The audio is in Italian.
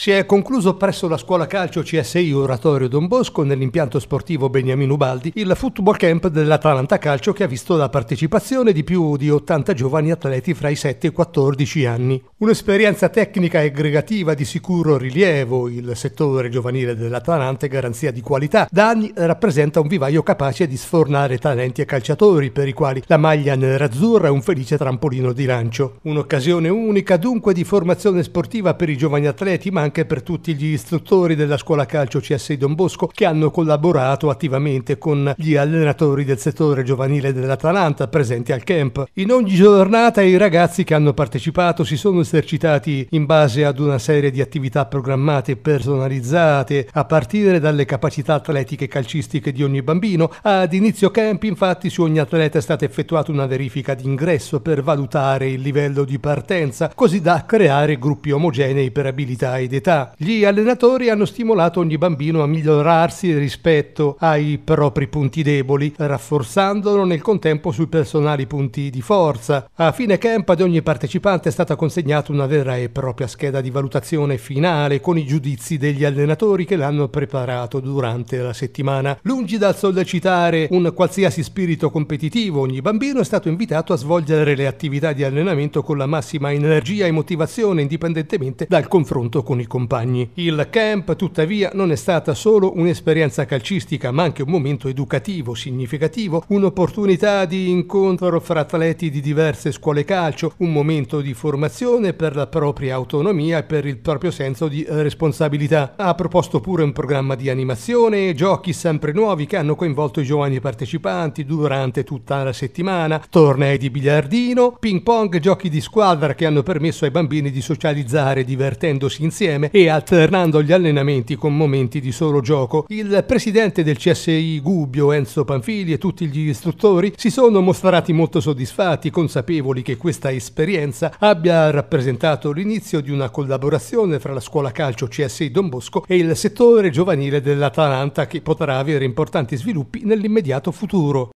Si è concluso presso la scuola calcio CSI Oratorio Don Bosco nell'impianto sportivo Beniamino Baldi il football camp dell'Atalanta Calcio che ha visto la partecipazione di più di 80 giovani atleti fra i 7 e i 14 anni. Un'esperienza tecnica e aggregativa di sicuro rilievo, il settore giovanile dell'Atalanta è garanzia di qualità. Da anni rappresenta un vivaio capace di sfornare talenti e calciatori per i quali la maglia nerazzurra è un felice trampolino di lancio. Un'occasione unica dunque di formazione sportiva per i giovani atleti ma anche anche per tutti gli istruttori della scuola calcio CSI Don Bosco che hanno collaborato attivamente con gli allenatori del settore giovanile dell'Atalanta presenti al camp. In ogni giornata i ragazzi che hanno partecipato si sono esercitati in base ad una serie di attività programmate e personalizzate a partire dalle capacità atletiche e calcistiche di ogni bambino. Ad inizio camp infatti su ogni atleta è stata effettuata una verifica d'ingresso per valutare il livello di partenza così da creare gruppi omogenei per abilità e d'età. Gli allenatori hanno stimolato ogni bambino a migliorarsi rispetto ai propri punti deboli, rafforzandolo nel contempo sui personali punti di forza. A fine camp ad ogni partecipante è stata consegnata una vera e propria scheda di valutazione finale con i giudizi degli allenatori che l'hanno preparato durante la settimana. Lungi dal sollecitare un qualsiasi spirito competitivo, ogni bambino è stato invitato a svolgere le attività di allenamento con la massima energia e motivazione indipendentemente dal confronto con i compagni. Il camp, tuttavia, non è stata solo un'esperienza calcistica, ma anche un momento educativo significativo, un'opportunità di incontro fra atleti di diverse scuole calcio, un momento di formazione per la propria autonomia e per il proprio senso di responsabilità. Ha proposto pure un programma di animazione e giochi sempre nuovi che hanno coinvolto i giovani partecipanti durante tutta la settimana, tornei di biliardino, ping pong, giochi di squadra che hanno permesso ai bambini di socializzare divertendosi insieme insieme e alternando gli allenamenti con momenti di solo gioco. Il presidente del CSI Gubbio, Enzo Panfili e tutti gli istruttori si sono mostrati molto soddisfatti, consapevoli che questa esperienza abbia rappresentato l'inizio di una collaborazione fra la scuola calcio CSI Don Bosco e il settore giovanile dell'Atalanta che potrà avere importanti sviluppi nell'immediato futuro.